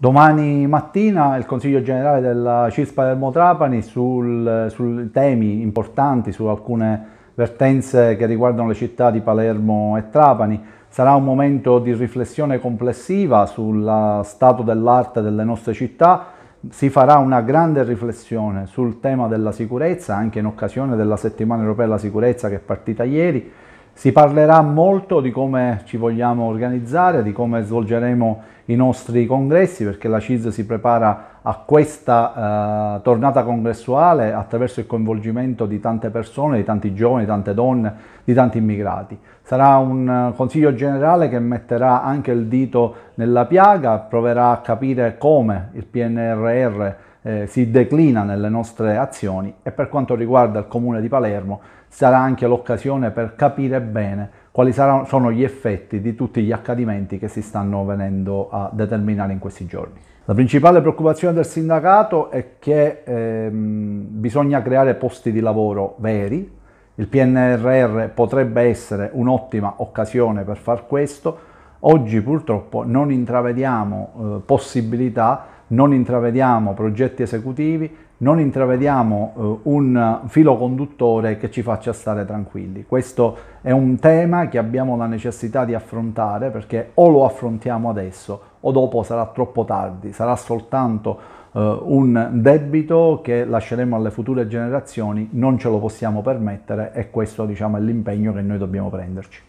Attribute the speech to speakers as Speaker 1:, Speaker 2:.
Speaker 1: Domani mattina il Consiglio Generale della CISPA Palermo Trapani su temi importanti, su alcune vertenze che riguardano le città di Palermo e Trapani. Sarà un momento di riflessione complessiva sul stato dell'arte delle nostre città. Si farà una grande riflessione sul tema della sicurezza, anche in occasione della settimana europea della sicurezza che è partita ieri si parlerà molto di come ci vogliamo organizzare, di come svolgeremo i nostri congressi, perché la CIS si prepara a questa eh, tornata congressuale attraverso il coinvolgimento di tante persone, di tanti giovani, di tante donne, di tanti immigrati. Sarà un eh, consiglio generale che metterà anche il dito nella piaga, proverà a capire come il PNRR eh, si declina nelle nostre azioni e per quanto riguarda il Comune di Palermo sarà anche l'occasione per capire bene quali saranno, sono gli effetti di tutti gli accadimenti che si stanno venendo a determinare in questi giorni. La principale preoccupazione del sindacato è che ehm, bisogna creare posti di lavoro veri, il PNRR potrebbe essere un'ottima occasione per far questo, oggi purtroppo non intravediamo eh, possibilità non intravediamo progetti esecutivi, non intravediamo eh, un filo conduttore che ci faccia stare tranquilli. Questo è un tema che abbiamo la necessità di affrontare perché o lo affrontiamo adesso o dopo sarà troppo tardi, sarà soltanto eh, un debito che lasceremo alle future generazioni, non ce lo possiamo permettere e questo diciamo, è l'impegno che noi dobbiamo prenderci.